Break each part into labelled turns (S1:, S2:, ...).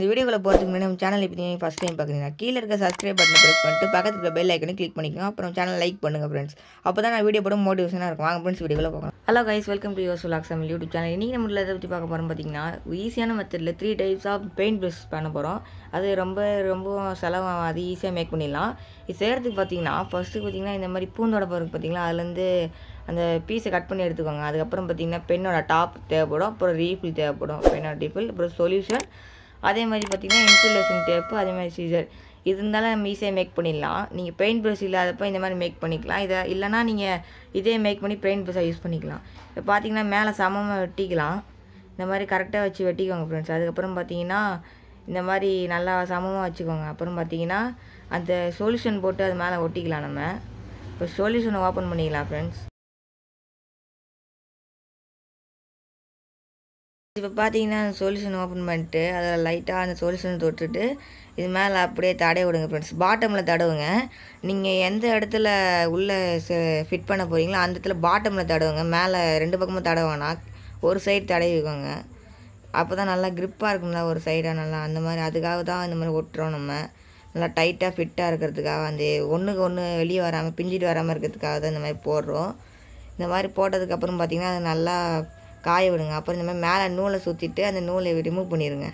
S1: இந்த வீடியோவில் போகிறதுக்கு முன்னாடி நம்ம சேனல் இப்போ நீங்கள் ஃபஸ்ட் டைம் பார்க்குறீங்கன்னா கீழே இருக்க சப்ஸ்கிரைப் பட்டனை ப்ரெஸ் பண்ணிட்டு பக்கத்தில் இருக்க பெல் ஐக்கனை கிளிக் பண்ணிக்கோங்க அப்புறம் சேனல் லைக் பண்ணுங்கள் ஃப்ரெண்ட்ஸ் அப்போ தான் நான் வீடியோ போடும் மோட்டிவேஷனாக இருக்கும் வாங்க ஃப்ரெண்ட்ஸ் வீடியோவில் போகலாம் hello guys welcome to your Sulak Tamil YouTube channel இன்றைக்கி நம்ம இதை பற்றி பார்க்க போகிறோம் பார்த்தீங்கன்னா ஈஸியான மெத்தடில் three types of paint brush பண்ண போகிறோம் அது ரொம்ப ரொம்ப செலவு அது ஈஸியாக மேக் பண்ணிடலாம் இது செய்கிறதுக்கு பார்த்தீங்கன்னா ஃபஸ்ட்டு பார்த்தீங்கன்னா இந்த மாதிரி பூந்தோட பருக்கு பார்த்தீங்களா அதுலேருந்து அந்த பீஸை கட் பண்ணி எடுத்துக்கோங்க அதுக்கப்புறம் பார்த்தீங்கன்னா பெண்ணோட டாப் தேவைப்படும் அப்புறம் ரீஃபில் தேவைப்படும் பெண்ணோட ரீஃபில் அப்புறம் சொல்யூஷன் அதே மாதிரி பார்த்திங்கன்னா இன்சுலேஷன் டேப்பு அதே மாதிரி சீசர் இது இருந்தாலும் நம்ம ஈஸியாக மேக் பண்ணிடலாம் நீங்கள் பெயிண்ட் ப்ரஷ் இல்லாதப்போ இந்த மாதிரி மேக் பண்ணிக்கலாம் இதை இல்லைனா நீங்கள் இதே மேக் பண்ணி பெயிண்ட் ப்ரஷ்ஷாக யூஸ் பண்ணிக்கலாம் இப்போ பார்த்தீங்கன்னா மேலே சமமாக வெட்டிக்கலாம் இந்த மாதிரி கரெக்டாக வச்சு வெட்டிக்கோங்க ஃப்ரெண்ட்ஸ் அதுக்கப்புறம் பார்த்தீங்கன்னா இந்த மாதிரி நல்லா சமமாக வச்சுக்கோங்க அப்புறம் பார்த்தீங்கன்னா அந்த சொல்யூஷன் போட்டு அது மேலே ஒட்டிக்கலாம் நம்ம இப்போ சொல்யூஷனை ஓப்பன் பண்ணிக்கலாம் ஃப்ரெண்ட்ஸ் இப்போ பார்த்தீங்கன்னா அந்த சொல்யூஷன் ஓப்பன் பண்ணிட்டு அதில் லைட்டாக அந்த சொல்யூஷனை தொட்டுட்டு இது மேலே அப்படியே தடை விடுங்க ஃப்ரெண்ட்ஸ் பாட்டமில் தடவுங்க நீங்கள் எந்த இடத்துல உள்ளே ஃபிட் பண்ண போகிறீங்களோ அந்த இடத்துல பாட்டமில் தடவுங்க மேலே ரெண்டு பக்கமும் தடவைனா ஒரு சைடு வைக்கோங்க அப்போ தான் நல்லா க்ரிப்பாக இருக்கும்ல ஒரு சைடாக நல்லா அந்த மாதிரி அதுக்காக தான் இந்த மாதிரி ஒட்டுறோம் நம்ம நல்லா டைட்டாக ஃபிட்டாக இருக்கிறதுக்காக அந்த ஒன்றுக்கு ஒன்று வெளியே வராமல் பிஞ்சிட்டு வராமல் இருக்கிறதுக்காக தான் இந்த மாதிரி போடுறோம் இந்த மாதிரி போட்டதுக்கப்புறம் பார்த்திங்கன்னா அது நல்லா காய விடுங்க அப்புறம் இந்த மாதிரி மேலே நூலை சுற்றிட்டு அந்த நூலை ரிமூவ் பண்ணிடுங்க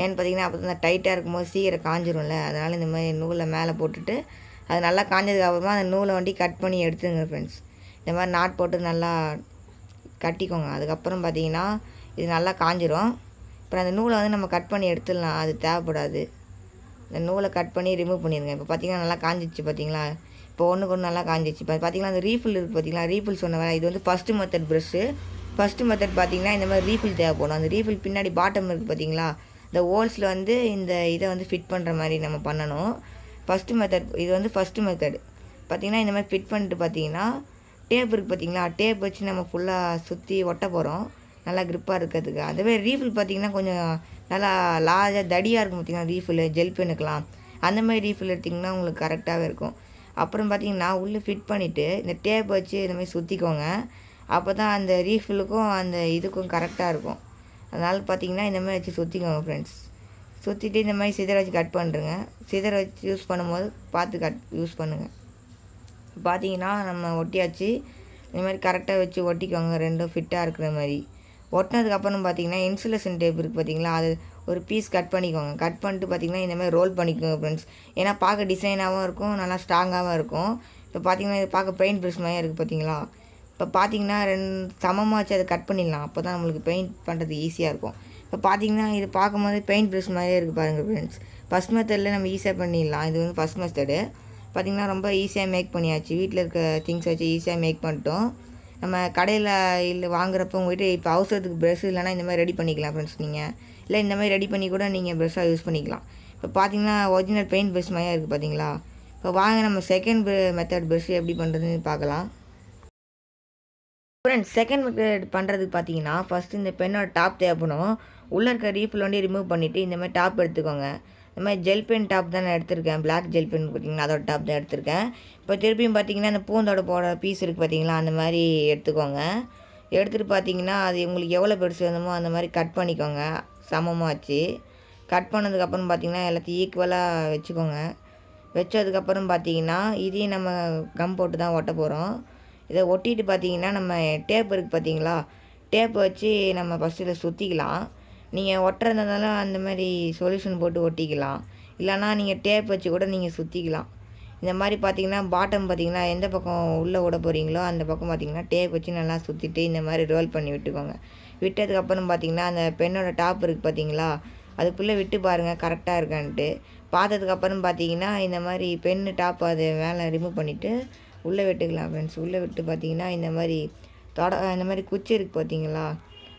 S1: ஏன்னு பார்த்தீங்கன்னா அப்போ தான் டைட்டாக இருக்கும்போது சீக்கிரம் காஞ்சிரும்ல அதனால் இந்த மாதிரி நூலை மேலே போட்டுட்டு அது நல்லா காஞ்சதுக்கு அப்புறமா அந்த நூலை வண்டி கட் பண்ணி எடுத்துங்க ஃப்ரெண்ட்ஸ் இந்த மாதிரி நாட் போட்டு நல்லா கட்டிக்கோங்க அதுக்கப்புறம் பார்த்தீங்கன்னா இது நல்லா காஞ்சிரும் அப்புறம் அந்த நூலை வந்து நம்ம கட் பண்ணி எடுத்துடலாம் அது தேவைப்படாது இந்த நூலை கட் பண்ணி ரிமூவ் பண்ணிடுங்க இப்போ பார்த்தீங்கன்னா நல்லா காஞ்சிச்சு பார்த்தீங்களா இப்போ ஒன்றுக்கு ஒன்று நல்லா காஞ்சிச்சு இப்போ பார்த்தீங்கன்னா அந்த ரீஃபில் இருக்குது பார்த்தீங்களா ரீஃபில் சொன்ன வேலை இது வந்து first method brush first method பார்த்தீங்கன்னா இந்த மாதிரி ரீஃபில் தேவைப்படும் அந்த ரீஃபில் பின்னாடி பாட்டம் இருக்குது பார்த்தீங்களா இந்த ஹோல்ஸில் வந்து இந்த இதை வந்து ஃபிட் பண்ணுற மாதிரி நம்ம பண்ணணும் ஃபஸ்ட்டு மெத்தட் இது வந்து ஃபஸ்ட்டு மெத்தட் பார்த்திங்கன்னா இந்த மாதிரி ஃபிட் பண்ணிட்டு பார்த்தீங்கன்னா டேப் இருக்குது பார்த்தீங்களா டேப் வச்சு நம்ம ஃபுல்லாக சுற்றி ஒட்ட போகிறோம் நல்லா க்ரிப்பாக இருக்கிறதுக்கு அதுவே ரீஃபில் பார்த்தீங்கன்னா கொஞ்சம் நல்லா லார்ஜாக தடியாக இருக்கும் பார்த்திங்கன்னா ரீஃபில் ஜெல் பண்ணிக்கலாம் அந்த மாதிரி ரீஃபில் எடுத்திங்கன்னா உங்களுக்கு கரெக்டாகவே இருக்கும் அப்புறம் பார்த்தீங்கன்னா உள்ளே ஃபிட் பண்ணிவிட்டு இந்த டேப் வச்சு இந்த மாதிரி சுற்றிக்கோங்க அப்போ தான் அந்த ரீஃபிலுக்கும் அந்த இதுக்கும் கரெக்டாக இருக்கும் அதனால் பார்த்திங்கன்னா இந்த மாதிரி வச்சு சுற்றிக்கோங்க ஃப்ரெண்ட்ஸ் சுற்றிட்டு இந்த மாதிரி சிதற வச்சு கட் பண்ணுறங்க சிதற வச்சு யூஸ் பண்ணும்போது பார்த்து கட் யூஸ் பண்ணுங்கள் பார்த்தீங்கன்னா நம்ம ஒட்டியாச்சு இந்த மாதிரி கரெக்டாக வச்சு ஒட்டிக்கோங்க ரெண்டும் ஃபிட்டாக இருக்கிற மாதிரி ஒட்டினதுக்கப்புறம் பார்த்தீங்கன்னா இன்சுலேஷன் டேப் இருக்குது பார்த்தீங்களா அது ஒரு பீஸ் கட் பண்ணிக்கோங்க கட் பண்ணிட்டு பார்த்தீங்கன்னா இந்த மாதிரி ரோல் பண்ணிக்கோங்க ஃப்ரெண்ட்ஸ் ஏன்னா பார்க்க டிசைனாகவும் இருக்கும் நல்லா ஸ்ட்ராங்காகவும் இருக்கும் இப்போ பார்த்தீங்கன்னா இது பார்க்க பெயிண்ட் ப்ரெஷ் மாதிரி இருக்குது பார்த்தீங்களா இப்போ பார்த்தீங்கன்னா ரெண்டு சமமாக வச்சு அதை கட் பண்ணிடலாம் அப்போ தான் நம்மளுக்கு பெயிண்ட் பண்ணுறது ஈஸியாக இருக்கும் இப்போ பார்த்தீங்கன்னா இது பார்க்கும்போது பெயிண்ட் ப்ரஷ் மாதிரியே இருக்குது பாருங்கள் ஃப்ரெண்ட்ஸ் ஃபஸ்ட் மெத்தடில் நம்ம ஈஸியாக பண்ணிடலாம் இது வந்து ஃபஸ்ட் மெத்தடு பார்த்திங்கன்னா ரொம்ப ஈஸியாக மேக் பண்ணியாச்சு வீட்டில் இருக்க திங்ஸ் வச்சு ஈஸியாக மேக் பண்ணிட்டோம் நம்ம கடையில் இல்லை வாங்குறப்ப உங்கள்கிட்ட இப்போ அவசரத்துக்கு ப்ரெஷ் இல்லைனா இந்த மாதிரி ரெடி பண்ணிக்கலாம் ஃப்ரெண்ட்ஸ் நீங்கள் இல்லை இந்த மாதிரி ரெடி பண்ணி கூட நீங்கள் ப்ரெஷ்ஷாக யூஸ் பண்ணிக்கலாம் இப்போ பார்த்திங்கன்னா ஒரிஜினல் பெயிண்ட் ப்ரெஷ் மாதிரியாக இருக்குது பார்த்தீங்களா இப்போ வாங்க நம்ம செகண்ட் மெத்தட் ப்ரெஷ் எப்படி பண்ணுறதுன்னு பார்க்கலாம் ஃப்ரெண்ட்ஸ் செகண்ட் மெத்தட் பண்ணுறதுக்கு பார்த்தீங்கன்னா ஃபஸ்ட்டு இந்த பென்னோட டாப் தேவைப்படும் உள்ளே இருக்க ரீஃபில் வந்து ரிமூவ் பண்ணிவிட்டு இந்தமாதிரி டாப் எடுத்துக்கோங்க இந்த மாதிரி ஜெல் பென் டாப் தான் நான் எடுத்திருக்கேன் பிளாக் ஜெல் பென் பார்த்தீங்கன்னா அதோட டாப் தான் எடுத்திருக்கேன் இப்போ திருப்பியும் பார்த்தீங்கன்னா அந்த பூந்தோட போட பீஸ் இருக்குது பார்த்தீங்களா அந்த மாதிரி எடுத்துக்கோங்க எடுத்துகிட்டு பார்த்தீங்கன்னா அது உங்களுக்கு எவ்வளோ பெருசு வேணுமோ அந்த மாதிரி கட் பண்ணிக்கோங்க சமமாக வச்சு கட் பண்ணதுக்கப்புறம் பார்த்தீங்கன்னா எல்லாத்தையும் ஈக்குவலாக வச்சுக்கோங்க வச்சதுக்கப்புறம் பார்த்தீங்கன்னா இதையும் நம்ம கம் போட்டு தான் ஒட்ட போகிறோம் இதை ஒட்டிட்டு பார்த்தீங்கன்னா நம்ம டேப் இருக்குது பார்த்தீங்களா டேப் வச்சு நம்ம ஃபஸ்ட்டு இதை சுற்றிக்கலாம் நீங்கள் ஒட்டுறதுனால அந்த மாதிரி சொல்யூஷன் போட்டு ஒட்டிக்கலாம் இல்லைனா நீங்கள் டேப் வச்சு கூட நீங்கள் சுற்றிக்கலாம் இந்த மாதிரி பார்த்தீங்கன்னா பாட்டம் பார்த்தீங்கன்னா எந்த பக்கம் உள்ளே விட போகிறீங்களோ அந்த பக்கம் பார்த்தீங்கன்னா டேப் வச்சு நல்லா சுற்றிட்டு இந்த மாதிரி ரோல் பண்ணி விட்டுக்கோங்க விட்டதுக்கப்புறம் பார்த்தீங்கன்னா அந்த பெண்ணோட டாப் இருக்குது பார்த்தீங்களா அதுக்குள்ளே விட்டு பாருங்கள் கரெக்டாக இருக்கான்ட்டு பார்த்ததுக்கப்புறம் பார்த்தீங்கன்னா இந்த மாதிரி பெண்ணு டாப் அதை மேலே ரிமூவ் பண்ணிவிட்டு உள்ளே வெட்டுக்கலாம் ஃப்ரெண்ட்ஸ் உள்ளே விட்டு பார்த்திங்கன்னா இந்த மாதிரி தொட இந்த மாதிரி குச்சி இருக்குது பார்த்தீங்களா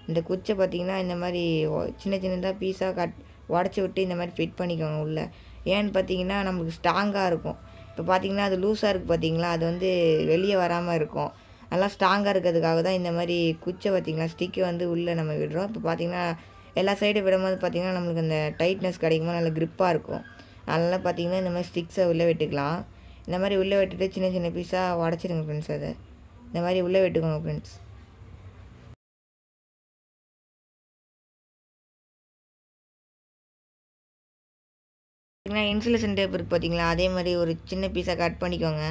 S1: இந்த குச்சை பார்த்திங்கன்னா இந்த மாதிரி சின்ன சின்னதாக பீஸாக கட் உடச்சி விட்டு இந்த மாதிரி ஃபிட் பண்ணிக்கோங்க உள்ளே ஏன்னு பார்த்தீங்கன்னா நமக்கு ஸ்ட்ராங்காக இருக்கும் இப்போ பார்த்தீங்கன்னா அது லூஸாக இருக்குது பார்த்தீங்களா அது வந்து வெளியே வராமல் இருக்கும் நல்லா ஸ்ட்ராங்காக இருக்கிறதுக்காக தான் இந்த மாதிரி குச்சை பார்த்திங்களா ஸ்டிக்கை வந்து உள்ளே நம்ம விடுறோம் இப்போ பார்த்திங்கன்னா எல்லா சைடும் விடும்போது பார்த்திங்கன்னா நம்மளுக்கு அந்த டைட்னஸ் கிடைக்குமா நல்லா க்ரிப்பாக இருக்கும் அதனால் பார்த்திங்கன்னா இந்த மாதிரி ஸ்டிக்ஸை உள்ளே விட்டுக்கலாம் இந்த மாதிரி உள்ளே விட்டுட்டு சின்ன சின்ன பீஸாக உடச்சிடுங்க ஃப்ரெண்ட்ஸ் அதை இந்த மாதிரி உள்ளே விட்டுக்கோங்க ஃப்ரெண்ட்ஸ் பார்த்தீங்கன்னா இன்சுலேஷன் டேப் இருக்குது பார்த்தீங்களா அதே மாதிரி ஒரு சின்ன பீஸாக கட் பண்ணிக்கோங்க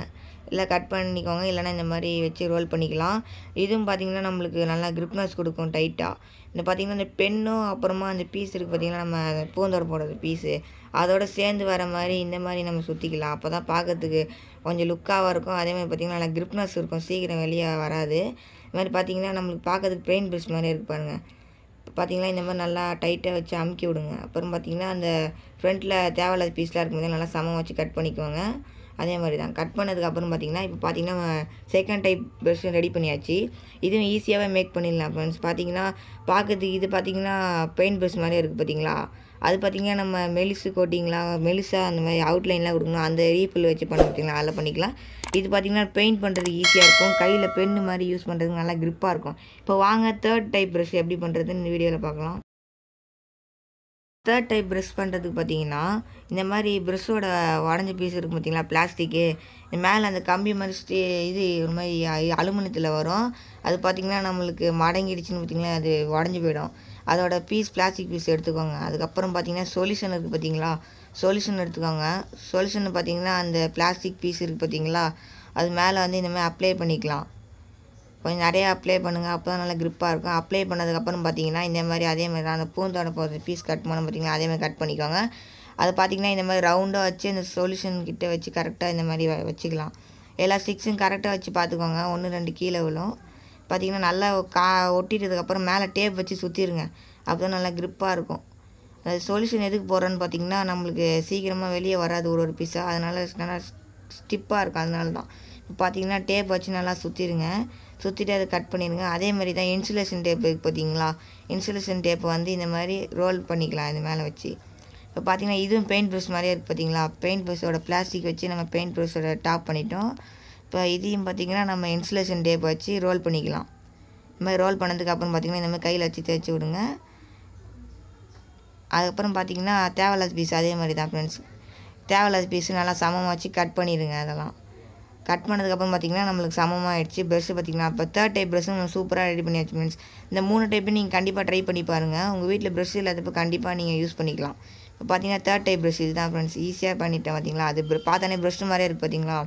S1: இல்லை கட் பண்ணிக்கோங்க இல்லைனா இந்த மாதிரி வச்சு ரோல் பண்ணிக்கலாம் இதுவும் பார்த்திங்கன்னா நம்மளுக்கு நல்லா கிரிப்னஸ் கொடுக்கும் டைட்டாக இந்த பார்த்திங்கன்னா இந்த பென்னும் அப்புறமா அந்த பீஸ் இருக்குது பார்த்திங்கன்னா நம்ம பூந்தோர் போடுறது பீஸு அதோடு சேர்ந்து வர மாதிரி இந்த மாதிரி நம்ம சுற்றிக்கலாம் அப்போ தான் பார்க்கறதுக்கு கொஞ்சம் லுக்காகவும் இருக்கும் அதே மாதிரி பார்த்திங்கன்னா நல்லா கிரிப்னஸ் இருக்கும் சீக்கிரம் வெளியே வராது இது மாதிரி பார்த்திங்கன்னா நம்மளுக்கு பார்க்கறதுக்கு பெயின் பிரஸ் மாதிரி இருக்குது பாருங்கள் பார்த்திங்கன்னா இந்த மாதிரி நல்லா டைட்டாக வச்சு அமுக்கி விடுங்க அப்புறம் பார்த்திங்கன்னா அந்த ஃப்ரண்ட்டில் தேவையில்லாத பீஸ்லாம் இருக்கும்போது நல்லா சமம் வச்சு கட் பண்ணிக்குவாங்க அதே மாதிரி தான் கட் பண்ணதுக்கப்புறம் பார்த்திங்கன்னா இப்போ பார்த்தீங்கன்னா செகண்ட் டைப் பெஸ்ட்டு ரெடி பண்ணியாச்சு இதுவும் ஈஸியாகவே மேக் பண்ணிடலாம் ஃப்ரெண்ட்ஸ் பார்த்திங்கன்னா பார்க்கறதுக்கு இது பார்த்தீங்கன்னா பெயிண்ட் ப்ரஷ் மாதிரி இருக்குது பார்த்திங்களா அது பார்த்தீங்கன்னா நம்ம மெலிசு கோட்டிங்லாம் மெலிசாக அந்த மாதிரி அவுட்லைன்லாம் கொடுக்கணும் அந்த ரீஃபில் வச்சு பண்ண பார்த்தீங்களா அதில் பண்ணிக்கலாம் இது பார்த்திங்கன்னா பெயிண்ட் பண்ணுறதுக்கு ஈஸியாக இருக்கும் கையில் பெண்ணு மாதிரி யூஸ் பண்ணுறதுக்கு நல்லா க்ரிப்பாக இருக்கும் இப்போ வாங்க தேர்ட் டைப் ப்ரெஷ் எப்படி பண்ணுறதுன்னு வீடியோவில் பார்க்கலாம் தேர்ட் டைப் ப்ரெஷ் பண்ணுறதுக்கு பார்த்தீங்கன்னா இந்த மாதிரி ப்ரெஷ்ஷோட உடஞ்ச பீஸ் இருக்கும் பார்த்தீங்களா பிளாஸ்டிக்கு மேலே அந்த கம்பி மாதிரி இது ஒரு மாதிரி அலுமினியத்தில் வரும் அது பார்த்திங்கன்னா நம்மளுக்கு மடங்கிடுச்சின்னு பார்த்திங்கன்னா அது உடஞ்சி போயிடும் அதோட பீஸ் பிளாஸ்டிக் பீஸ் எடுத்துக்கோங்க அதுக்கப்புறம் பார்த்திங்கன்னா சொல்யூஷன் இருக்குது பார்த்திங்களா சொல்யூஷன் எடுத்துக்கோங்க சொல்யூஷன் பார்த்திங்கன்னா அந்த பிளாஸ்டிக் பீஸ் இருக்குது பார்த்திங்களா அது மேலே வந்து இந்த மாதிரி அப்ளை பண்ணிக்கலாம் கொஞ்சம் நிறையா அப்ளை பண்ணுங்கள் அப்போ தான் நல்லா க்ரிப்பாக இருக்கும் அப்ளை பண்ணதுக்கப்புறம் பார்த்தீங்கன்னா இந்த மாதிரி அதே மாதிரி தான் அந்த பூந்தோட போகிற பீஸ் கட் பண்ண பார்த்தீங்கன்னா அதே மாதிரி கட் பண்ணிக்கோங்க அது பார்த்திங்கன்னா இந்த மாதிரி ரவுண்டாக வச்சு இந்த சொல்யூஷன் கிட்டே வச்சு கரெக்டாக இந்த மாதிரி வச்சுக்கலாம் எல்லா ஸ்டிக்ஸும் கரெக்டாக வச்சு பார்த்துக்கோங்க ஒன்று ரெண்டு கீழே விழும் பார்த்திங்கன்னா நல்லா கா ஒட்டிட்டதுக்கப்புறம் மேலே டேப் வச்சு சுற்றிடுங்க அப்போ தான் நல்லா க்ரிப்பாக இருக்கும் அது சொல்யூஷன் எதுக்கு போடுறோன்னு பார்த்திங்கன்னா நம்மளுக்கு சீக்கிரமாக வெளியே வராது ஒரு ஒரு பீஸாக அதனால் நல்லா ஸ்டிப்பாக இருக்கும் அதனால தான் இப்போ பார்த்திங்கன்னா டேப் வச்சு நல்லா சுற்றிடுங்க சுற்றிட்டு அதை கட் பண்ணிடுங்க அதே மாதிரி தான் இன்சுலேஷன் டேப் இருக்குது பார்த்தீங்களா இன்சுலேஷன் டேப் வந்து இந்த மாதிரி ரோல் பண்ணிக்கலாம் இது மேலே வச்சு இப்போ பார்த்தீங்கன்னா இதுவும் பெயிண்ட் ப்ரஷ் மாதிரியே இருக்குது பார்த்தீங்களா பெயிண்ட் ப்ரஷோட பிளாஸ்டிக் வச்சு நம்ம பெயிண்ட் ப்ரஷோட டாப் பண்ணிட்டோம் இப்போ இதையும் பார்த்திங்கன்னா நம்ம இன்சுலேஷன் டேப் வச்சு ரோல் பண்ணிக்கலாம் இந்த மாதிரி ரோல் பண்ணதுக்கப்புறம் பார்த்திங்கன்னா இந்த மாதிரி கையில் வச்சு தேய்ச்சி விடுங்க அதுக்கப்புறம் பார்த்திங்கன்னா தேவலாஸ் பீஸ் அதே மாதிரி தான் ஃப்ரெண்ட்ஸ் தேவலாஸ் பீஸ் நல்லா சமமாக வச்சு கட் பண்ணிடுங்க அதெல்லாம் கட் பண்ணதுக்கப்புறம் பார்த்திங்கன்னா நம்மளுக்கு சமமாக ஆயிடுச்சு ப்ரெஷ்ஷு பார்த்திங்கன்னா இப்போ தேர்ட் டைப் ப்ரெஷ்ஷும் நம்ம சூப்பராக ரெடி பண்ணியாச்சு மீன்ஸ் இந்த மூணு டைப்பு நீங்கள் கண்டிப்பாக ட்ரை பண்ணி பாருங்கள் உங்கள் வீட்டில் ப்ரெஷ் இல்லாதப்போ கண்டிப்பாக நீங்கள் யூஸ் பண்ணிக்கலாம் இப்போ பார்த்தீங்கன்னா தேர்ட் டைப் ப்ரெஷ் தான் ஃப்ரெண்ட்ஸ் ஈஸியாக பண்ணிட்டேன் பார்த்தீங்களா அது பார்த்தானே ப்ரெஷ் மாதிரியே இருக்குது பார்த்தீங்களா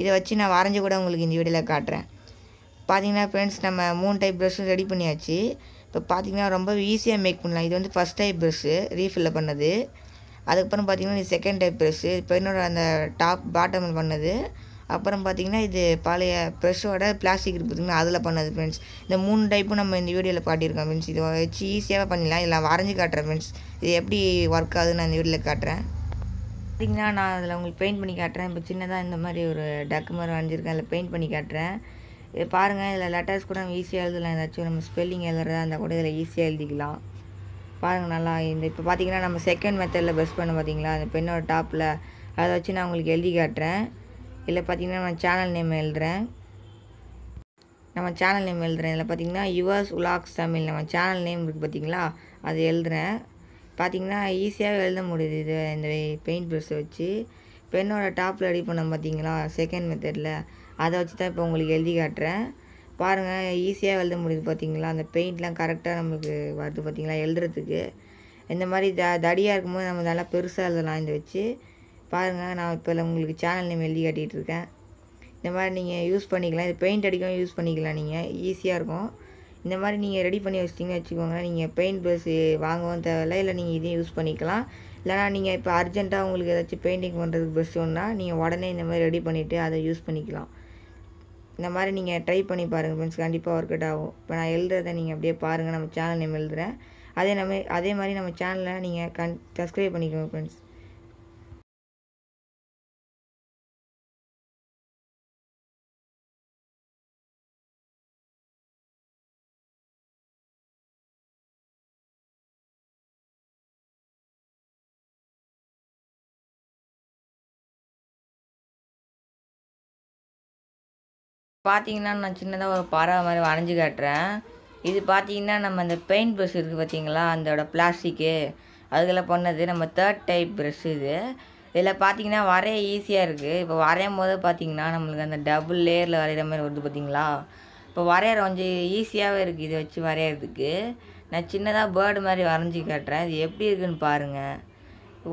S1: இதை வச்சு நான் வரைஞ்சி கூட உங்களுக்கு இந்த வீடியோவில் காட்டுறேன் பார்த்தீங்கன்னா ஃப்ரெண்ட்ஸ் நம்ம மூணு டைப் ப்ரெஷ்ஷும் ரெடி பண்ணியாச்சு இப்போ பார்த்தீங்கன்னா ரொம்ப ஈஸியாக மேக் பண்ணலாம் இது வந்து ஃபஸ்ட் டைப் ப்ரெஷ்ஷு ரீஃபில் பண்ணது அதுக்கப்புறம் பார்த்தீங்கன்னா இது செகண்ட் டைப் ப்ரெஷ்ஷு இப்போ என்னோட அந்த டாப் பாட்டம் பண்ணது அப்புறம் பார்த்திங்கன்னா இது பழைய ப்ரெஷ்ஷோட பிளாஸ்டிக் இருக்குது அதில் பண்ணது ஃப்ரெண்ட்ஸ் இந்த மூணு டைப்பும் நம்ம இந்த வீடியோவில் காட்டியிருக்கோம் ஃப்ரெண்ட்ஸ் இதை வச்சு ஈஸியாக பண்ணிடலாம் இதெல்லாம் வரைஞ்சி காட்டுறேன் ஃப்ரெண்ட்ஸ் இது எப்படி ஒர்க் ஆகுதுன்னு நான் இந்த வீடியோவில் காட்டுறேன் பார்த்திங்கன்னா நான் அதில் உங்களுக்கு பெயிண்ட் பண்ணி காட்டுறேன் இப்போ சின்னதாக இந்த மாதிரி ஒரு டக்கு மாதிரி வரைஞ்சிருக்கேன் அதில் பெயிண்ட் பண்ணி காட்டுறேன் இது பாருங்கள் இதில் லெட்டர்ஸ் கூட நம்ம ஈஸியாக எழுதலாம் ஏதாச்சும் நம்ம ஸ்பெல்லிங் எழுதுறதா இருந்தால் கூட இதில் ஈஸியாக எழுதிக்கலாம் பாருங்கள் நல்லா இந்த இப்போ பார்த்தீங்கன்னா நம்ம செகண்ட் மெத்தடில் பெஸ்ட் பண்ண பார்த்தீங்களா அந்த பெண்ணோட டாப்பில் அதை வச்சு நான் உங்களுக்கு எழுதி காட்டுறேன் இல்லை பார்த்திங்கன்னா நான் சேனல் நேம் எழுதுகிறேன் நம்ம சேனல் நேம் எழுதுறேன் இதில் பார்த்திங்கன்னா யுவர்ஸ் உலாக்ஸ் தமிழ் நம்ம சேனல் நேம் இருக்குது பார்த்திங்களா அது எழுதுகிறேன் பார்த்திங்கன்னா ஈஸியாக எழுத முடியுது இது இந்த பெயிண்ட் ப்ரெஷ்ஷை வச்சு பெண்ணோட டாப்பில் ரெடி பண்ணோம் பார்த்திங்களா செகண்ட் மெத்தடில் அதை வச்சு தான் இப்போ உங்களுக்கு எழுதி காட்டுறேன் பாருங்கள் ஈஸியாக எழுத முடியுது பார்த்திங்களா அந்த பெயிண்ட்லாம் கரெக்டாக நம்மளுக்கு வருது பார்த்திங்களா எழுதுறதுக்கு இந்த மாதிரி த தடியாக இருக்கும்போது நம்ம நல்லா பெருசாக எழுதலாம் இந்த வச்சு பாருங்கள் நான் இப்போ உங்களுக்கு சேனல் நேம் எழுதி காட்டிகிட்ருக்கேன் இந்த மாதிரி நீங்கள் யூஸ் பண்ணிக்கலாம் இது பெயிண்ட் அடிக்கவும் யூஸ் பண்ணிக்கலாம் நீங்கள் ஈஸியாக இருக்கும் இந்த மாதிரி நீங்கள் ரெடி பண்ணி வச்சிட்டிங்கன்னு வச்சுக்கோங்க நீங்கள் பெயிண்ட் ப்ரஷ் வாங்கவும் தேவையில்லை இல்லை நீங்கள் இதையும் யூஸ் பண்ணிக்கலாம் இல்லைனா நீங்கள் இப்போ அர்ஜென்ட்டாக உங்களுக்கு ஏதாச்சும் பெயிண்டிங் பண்ணுறதுக்கு ப்ரஷ் ஒன்றா நீங்கள் உடனே இந்த மாதிரி ரெடி பண்ணிவிட்டு அதை யூஸ் பண்ணிக்கலாம் இந்த மாதிரி நீங்கள் ட்ரை பண்ணி பாருங்கள் ஃப்ரெண்ட்ஸ் கண்டிப்பாக ஒர்க் அவுட் ஆகும் இப்போ நான் எழுதுறதை நீங்கள் அப்படியே பாருங்கள் நம்ம சேனல் நேம் எழுதுகிறேன் அதே நம்ம அதே மாதிரி நம்ம சேனலில் நீங்கள் கன் சப்ஸ்கிரைப் பண்ணிக்கோங்க ஃப்ரெண்ட்ஸ் பார்த்தீங்கன்னா நான் சின்னதாக ஒரு பறவை மாதிரி வரைஞ்சி காட்டுறேன் இது பார்த்தீங்கன்னா நம்ம அந்த பெயிண்ட் ப்ரெஷ் இருக்குது பார்த்தீங்களா அதோட பிளாஸ்டிக்கு அதுக்கெல்லாம் பண்ணது நம்ம தேர்ட் டைப் ப்ரெஷ் இது இதில் பார்த்தீங்கன்னா வரைய ஈஸியாக இருக்குது இப்போ வரையும் போது பார்த்தீங்கன்னா நம்மளுக்கு அந்த டபுள் லேயரில் வரைகிற மாதிரி வருது பார்த்தீங்களா இப்போ வரைகிற கொஞ்சம் ஈஸியாகவே இருக்குது இதை வச்சு வரைகிறதுக்கு நான் சின்னதாக பேர்டு மாதிரி வரைஞ்சி காட்டுறேன் இது எப்படி இருக்குதுன்னு பாருங்கள்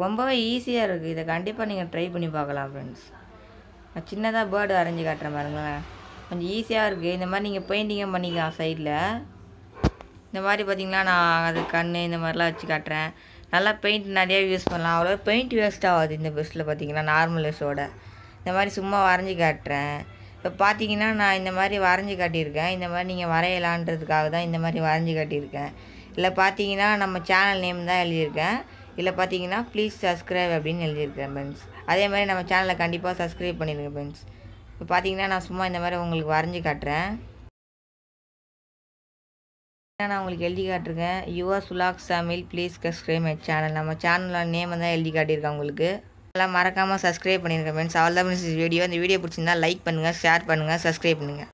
S1: ரொம்பவே ஈஸியாக இருக்குது இதை கண்டிப்பாக நீங்கள் ட்ரை பண்ணி பார்க்கலாம் ஃப்ரெண்ட்ஸ் நான் சின்னதாக பேர்டு வரைஞ்சி காட்டுறேன் பாருங்களேன் கொஞ்சம் ஈஸியாக இருக்குது இந்த மாதிரி நீங்கள் பெயிண்டிங்கும் பண்ணிக்கலாம் சைடில் இந்த மாதிரி பார்த்தீங்கன்னா நான் அது கண் இந்த மாதிரிலாம் வச்சு காட்டுறேன் நல்லா பெயிண்ட் நிறையா யூஸ் பண்ணலாம் அவ்வளோ பெயிண்ட் வேஸ்ட் ஆகாது இந்த பெஸ்ட்டில் பார்த்தீங்கன்னா நார்மல் யூஸோட இந்த மாதிரி சும்மா வரைஞ்சி காட்டுறேன் இப்போ பார்த்தீங்கன்னா நான் இந்த மாதிரி வரைஞ்சி காட்டியிருக்கேன் இந்த மாதிரி நீங்கள் வரையலான்றதுக்காக தான் இந்த மாதிரி வரைஞ்சி காட்டியிருக்கேன் இல்லை பார்த்தீங்கன்னா நம்ம சேனல் நேம் தான் எழுதியிருக்கேன் இல்லை பார்த்தீங்கன்னா ப்ளீஸ் சப்ஸ்கிரைப் அப்படின்னு எழுதியிருக்கேன் ஃப்ரெண்ட்ஸ் அதே மாதிரி நம்ம சேனலை கண்டிப்பாக சப்ஸ்கிரைப் பண்ணியிருக்கேன் ஃப்ரெண்ட்ஸ் இப்போ பார்த்தீங்கன்னா நான் சும்மா இந்த மாதிரி உங்களுக்கு வரைஞ்சி காட்டுறேன் நான் உங்களுக்கு எழுதி காட்டுருக்கேன் Yuva Sulak Tamil please subscribe my channel நம்ம சேனலோட நேம் தான் எழுதி காட்டியிருக்கேன் உங்களுக்கு நல்லா மறக்காமல் சப்ஸ்கிரைப் பண்ணியிருக்கேன் ஃப்ரெண்ட்ஸ் அவ்வளோ தான் வீடியோ இந்த வீடியோ பிடிச்சிருந்தா லைக் பண்ணுங்கள் ஷேர் பண்ணுங்கள் சப்ஸ்கிரைப் பண்ணுங்கள்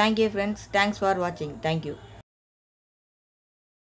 S1: தேங்க்யூ ஃப்ரெண்ட்ஸ் தேங்க்ஸ் ஃபார் வாட்சிங் தேங்க்யூ